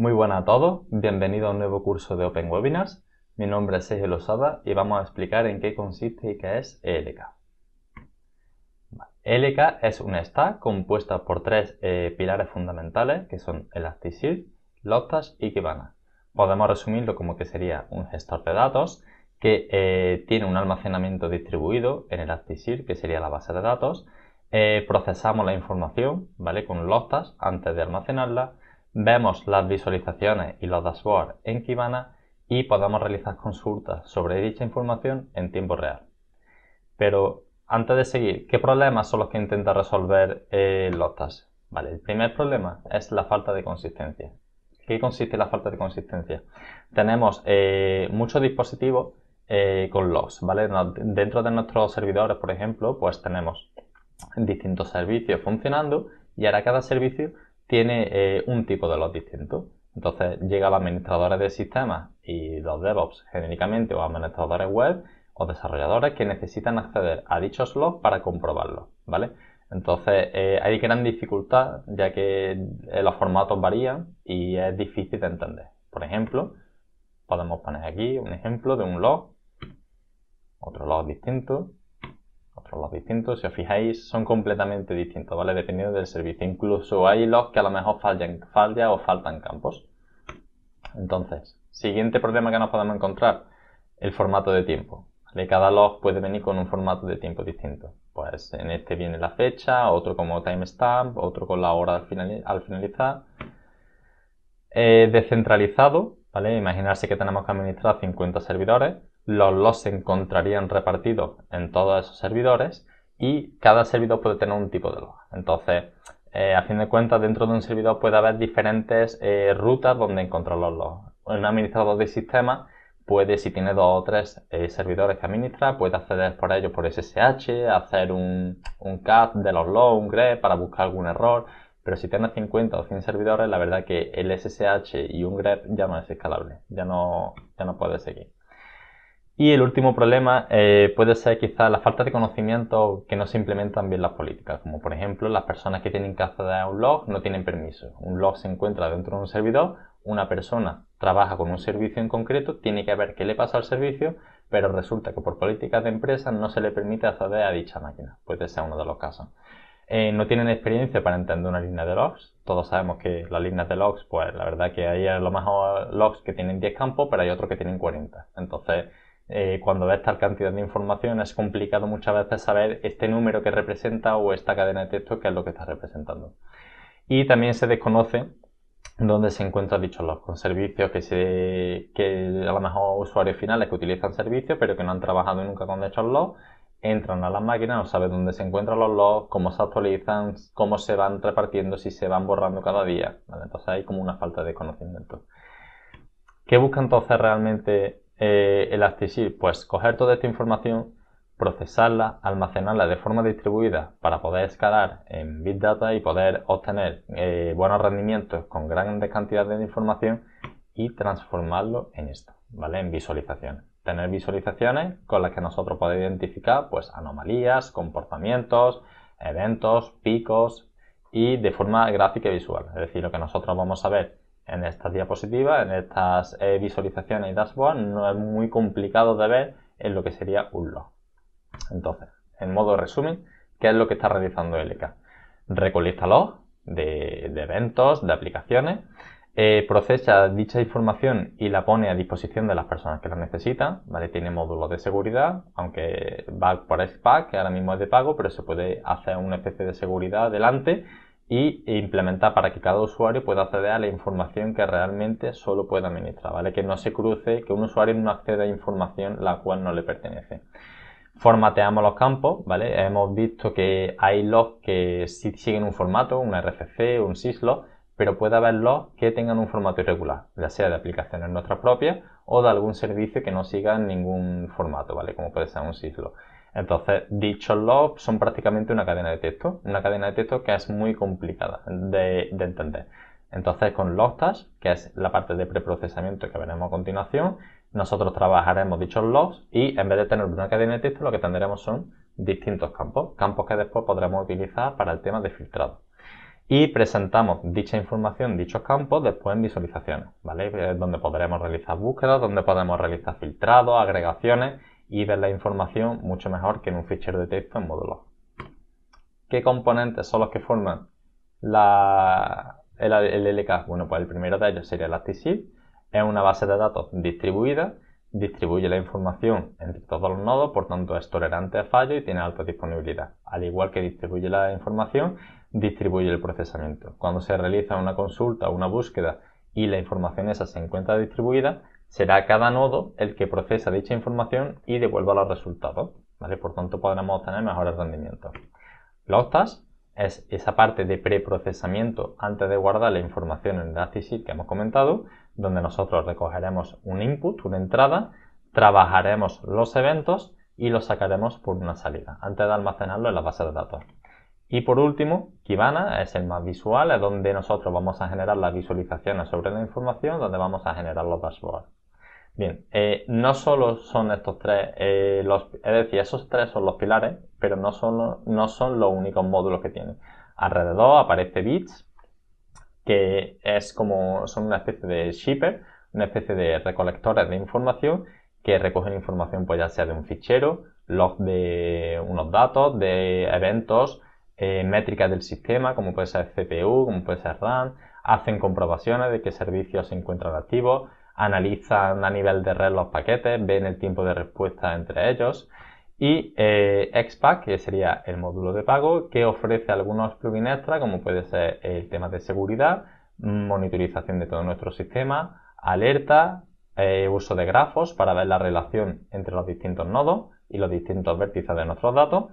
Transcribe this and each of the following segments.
Muy buenas a todos, bienvenidos a un nuevo curso de Open Webinars. Mi nombre es Sergio Lozada y vamos a explicar en qué consiste y qué es ELK. ELK es una stack compuesta por tres eh, pilares fundamentales que son el Elasticsearch, lotas y Kibana. Podemos resumirlo como que sería un gestor de datos que eh, tiene un almacenamiento distribuido en el Elasticsearch, que sería la base de datos. Eh, procesamos la información ¿vale? con lotas antes de almacenarla Vemos las visualizaciones y los dashboards en Kibana y podemos realizar consultas sobre dicha información en tiempo real. Pero antes de seguir, ¿qué problemas son los que intenta resolver eh, Vale, el primer problema es la falta de consistencia. ¿Qué consiste la falta de consistencia? Tenemos eh, muchos dispositivos eh, con logs, Dentro de nuestros servidores, por ejemplo, pues tenemos distintos servicios funcionando y ahora cada servicio tiene eh, un tipo de log distinto Entonces llega a administradores de sistemas y los DevOps genéricamente o administradores web o desarrolladores que necesitan acceder a dichos logs para comprobarlos, ¿vale? Entonces eh, hay gran dificultad ya que eh, los formatos varían y es difícil de entender. Por ejemplo, podemos poner aquí un ejemplo de un log, otro log distinto, otros los distintos, si os fijáis, son completamente distintos, ¿vale? Dependiendo del servicio. Incluso hay logs que a lo mejor fallan, falla o faltan campos. Entonces, siguiente problema que nos podemos encontrar, el formato de tiempo. Cada log puede venir con un formato de tiempo distinto. Pues en este viene la fecha, otro como timestamp, otro con la hora al, finalizar. Eh, descentralizado, ¿vale? Imaginarse que tenemos que administrar 50 servidores los logs se encontrarían repartidos en todos esos servidores y cada servidor puede tener un tipo de log. Entonces, eh, a fin de cuentas, dentro de un servidor puede haber diferentes eh, rutas donde encontrar los logs. Un administrador de sistema puede, si tiene dos o tres eh, servidores que administra, puede acceder por ellos por SSH, hacer un, un cat de los logs, un grep para buscar algún error. Pero si tiene 50 o 100 servidores, la verdad que el SSH y un grep ya no es escalable, ya no, ya no puede seguir. Y el último problema eh, puede ser quizá la falta de conocimiento que no se implementan bien las políticas, como por ejemplo las personas que tienen que acceder a un log no tienen permiso. Un log se encuentra dentro de un servidor, una persona trabaja con un servicio en concreto, tiene que ver qué le pasa al servicio, pero resulta que por políticas de empresa no se le permite acceder a dicha máquina. Puede ser uno de los casos. Eh, no tienen experiencia para entender una línea de logs. Todos sabemos que las líneas de logs, pues la verdad que hay lo más logs que tienen 10 campos, pero hay otros que tienen 40. Entonces, eh, cuando ves esta cantidad de información es complicado muchas veces saber este número que representa o esta cadena de texto que es lo que está representando. Y también se desconoce dónde se encuentran dichos ...con servicios que, se, que a lo mejor usuarios finales que utilizan servicios pero que no han trabajado nunca con dichos logs entran a las máquinas, no saben dónde se encuentran los logs, cómo se actualizan, cómo se van repartiendo, si se van borrando cada día. Entonces hay como una falta de conocimiento. ¿Qué busca entonces realmente eh, el accesible, Pues coger toda esta información, procesarla, almacenarla de forma distribuida para poder escalar en Big Data y poder obtener eh, buenos rendimientos con grandes cantidades de información y transformarlo en esto, ¿vale? En visualizaciones. Tener visualizaciones con las que nosotros podemos identificar pues anomalías, comportamientos, eventos, picos y de forma gráfica y visual. Es decir, lo que nosotros vamos a ver en estas diapositivas, en estas eh, visualizaciones y dashboards, no es muy complicado de ver en lo que sería un log. Entonces, en modo resumen, ¿qué es lo que está realizando LK? Recolecta log de, eventos, de aplicaciones, eh, procesa dicha información y la pone a disposición de las personas que la necesitan, ¿vale? Tiene módulos de seguridad, aunque va por SPAC, que ahora mismo es de pago, pero se puede hacer una especie de seguridad adelante y implementar para que cada usuario pueda acceder a la información que realmente solo puede administrar, ¿vale? Que no se cruce, que un usuario no acceda a información la cual no le pertenece. Formateamos los campos, ¿vale? Hemos visto que hay logs que sí siguen un formato, un RFC, un syslog, pero puede haber logs que tengan un formato irregular, ya sea de aplicaciones nuestras propias o de algún servicio que no siga ningún formato, ¿vale? Como puede ser un syslog. Entonces, dichos logs son prácticamente una cadena de texto, una cadena de texto que es muy complicada de, entender. Entonces, con Logstash, que es la parte de preprocesamiento que veremos a continuación, nosotros trabajaremos dichos logs y en vez de tener una cadena de texto, lo que tendremos son distintos campos, campos que después podremos utilizar para el tema de filtrado. Y presentamos dicha información, dichos campos, después en visualizaciones, ¿vale? Eh, donde podremos realizar búsquedas, donde podremos realizar filtrados, agregaciones y ver la información mucho mejor que en un fichero de texto en módulo. ¿Qué componentes son los que forman la, el, LK? Bueno, pues el primero de ellos sería LTC. Es una base de datos distribuida, distribuye la información entre todos los nodos, por tanto es tolerante a fallo y tiene alta disponibilidad. Al igual que distribuye la información, distribuye el procesamiento. Cuando se realiza una consulta o una búsqueda y la información esa se encuentra distribuida, Será cada nodo el que procesa dicha información y devuelva los resultados, Por tanto, podremos obtener mejores rendimientos. Los es esa parte de preprocesamiento antes de guardar la información en DACISIT que hemos comentado, donde nosotros recogeremos un input, una entrada, trabajaremos los eventos y los sacaremos por una salida, antes de almacenarlo en la base de datos. Y por último, Kibana es el más visual, es donde nosotros vamos a generar las visualizaciones sobre la información, donde vamos a generar los dashboards. Bien, eh, no solo son estos tres, eh, es decir, esos tres son los pilares, pero no son, no son los únicos módulos que tienen. Alrededor aparece bits, que es como, son una especie de shipper, una especie de recolectores de información que recogen información pues ya sea de un fichero, log de unos datos, de eventos, eh, métricas del sistema, como puede ser CPU, como puede ser RAM, hacen comprobaciones de qué servicios se encuentran activos, analizan a nivel de red los paquetes, ven el tiempo de respuesta entre ellos. Y eh, XPack, que sería el módulo de pago, que ofrece algunos plugins extra, como puede ser el tema de seguridad, monitorización de todo nuestro sistema, alerta, eh, uso de grafos para ver la relación entre los distintos nodos y los distintos vértices de nuestros datos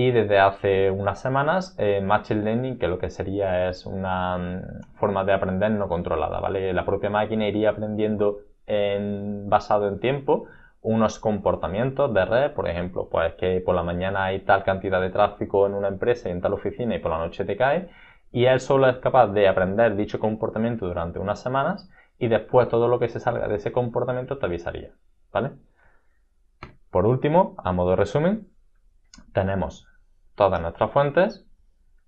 y desde hace unas semanas, eh, Machine Learning, que lo que sería es una mm, forma de aprender no controlada, ¿vale? La propia máquina iría aprendiendo en, basado en tiempo unos comportamientos de red, por ejemplo, pues que por la mañana hay tal cantidad de tráfico en una empresa y en tal oficina y por la noche te cae, y él solo es capaz de aprender dicho comportamiento durante unas semanas y después todo lo que se salga de ese comportamiento te avisaría, ¿vale? Por último, a modo resumen, tenemos todas nuestras fuentes.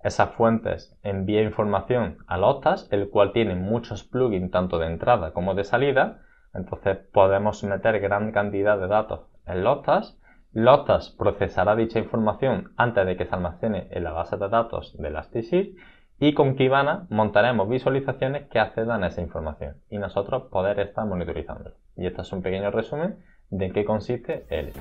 Esas fuentes envían información a lotas, el cual tiene muchos plugins tanto de entrada como de salida. Entonces podemos meter gran cantidad de datos en lotas, lotas procesará dicha información antes de que se almacene en la base de datos de Elasticsearch y con Kibana montaremos visualizaciones que accedan a esa información y nosotros poder estar monitorizando. Y este es un pequeño resumen de qué consiste el